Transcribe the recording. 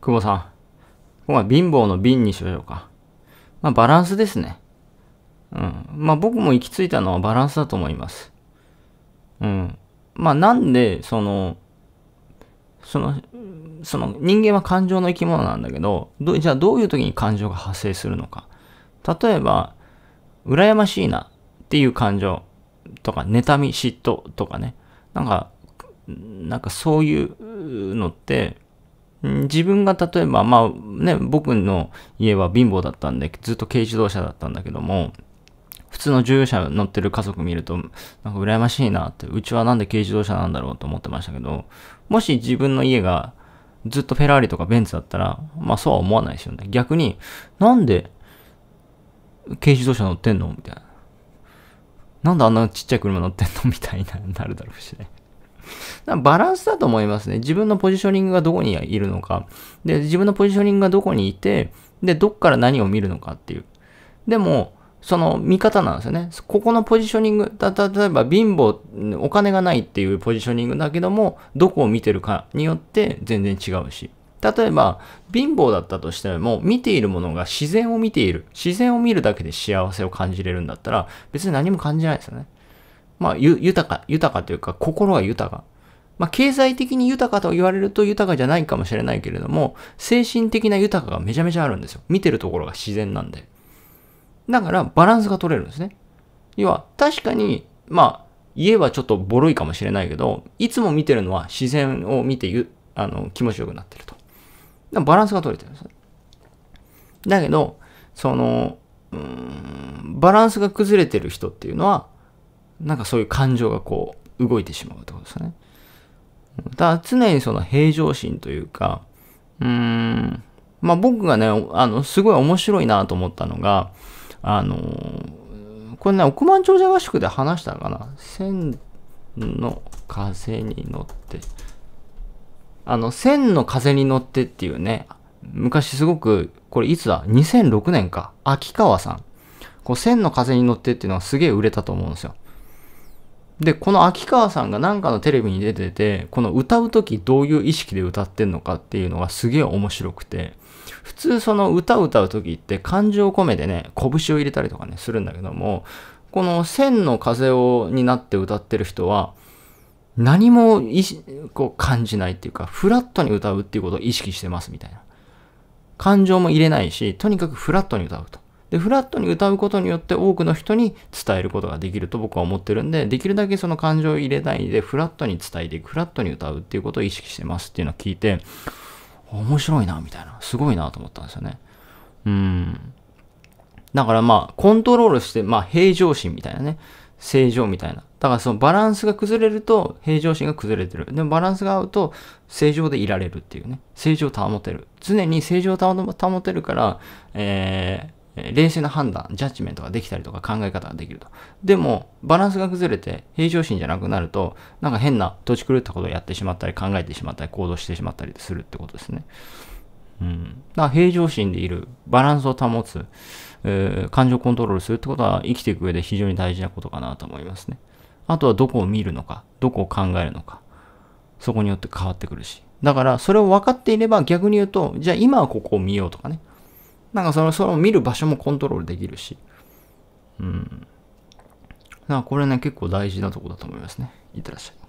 久保さん。今回貧乏の瓶にしましょうか。まあ、バランスですね。うん。まあ、僕も行き着いたのはバランスだと思います。うん。まあ、なんで、その、その、その人間は感情の生き物なんだけど、どじゃあどういう時に感情が発生するのか。例えば、羨ましいなっていう感情とか、妬み、嫉妬とかね。なんか、なんかそういうのって、自分が例えば、まあね、僕の家は貧乏だったんで、ずっと軽自動車だったんだけども、普通の乗用車乗ってる家族見ると、なんか羨ましいなって、うちはなんで軽自動車なんだろうと思ってましたけど、もし自分の家がずっとフェラーリとかベンツだったら、まあそうは思わないですよね。逆に、なんで軽自動車乗ってんのみたいな。なんであんなちっちゃい車乗ってんのみたいな、なるだろうしね。バランスだと思いますね。自分のポジショニングがどこにいるのか。で、自分のポジショニングがどこにいて、で、どっから何を見るのかっていう。でも、その見方なんですよね。ここのポジショニング、た、例えば貧乏、お金がないっていうポジショニングだけども、どこを見てるかによって全然違うし。例えば、貧乏だったとしても、見ているものが自然を見ている。自然を見るだけで幸せを感じれるんだったら、別に何も感じないですよね。まあ、ゆ、豊か、豊かというか、心は豊か。まあ、経済的に豊かと言われると豊かじゃないかもしれないけれども、精神的な豊かがめちゃめちゃあるんですよ。見てるところが自然なんで。だから、バランスが取れるんですね。要は、確かに、まあ、家はちょっとボロいかもしれないけど、いつも見てるのは自然を見てゆ、あの、気持ちよくなってると。バランスが取れてるんですね。だけど、その、うん、バランスが崩れてる人っていうのは、なんかそういう感情がこう動いてしまうってことですね。だ常にその平常心というか、うーん、まあ僕がね、あの、すごい面白いなと思ったのが、あのこれね、億万長者合宿で話したのかな。千の風に乗って、あの、千の風に乗ってっていうね、昔すごく、これいつだ ?2006 年か。秋川さん。こう、千の風に乗ってっていうのはすげえ売れたと思うんですよ。で、この秋川さんがなんかのテレビに出てて、この歌う時どういう意識で歌ってんのかっていうのがすげえ面白くて、普通その歌を歌う時って感情を込めてね、拳を入れたりとかね、するんだけども、この線の風をになって歌ってる人は、何もこう感じないっていうか、フラットに歌うっていうことを意識してますみたいな。感情も入れないし、とにかくフラットに歌うと。で、フラットに歌うことによって多くの人に伝えることができると僕は思ってるんで、できるだけその感情を入れないで、フラットに伝えていく、フラットに歌うっていうことを意識してますっていうのを聞いて、面白いな、みたいな。すごいなと思ったんですよね。うん。だからまあ、コントロールして、まあ、平常心みたいなね。正常みたいな。だからそのバランスが崩れると平常心が崩れてる。でもバランスが合うと正常でいられるっていうね。正常を保てる。常に正常を保てるから、えー、冷静な判断、ジャッジメントができたりとか考え方ができると。でも、バランスが崩れて平常心じゃなくなると、なんか変な、土地狂ったことをやってしまったり、考えてしまったり、行動してしまったりするってことですね。うん。だから平常心でいる、バランスを保つ、えー、感情コントロールするってことは生きていく上で非常に大事なことかなと思いますね。あとはどこを見るのか、どこを考えるのか、そこによって変わってくるし。だから、それを分かっていれば逆に言うと、じゃあ今はここを見ようとかね。なんかその、その見る場所もコントロールできるし。うん。なこれね、結構大事なとこだと思いますね。いってらっしゃい。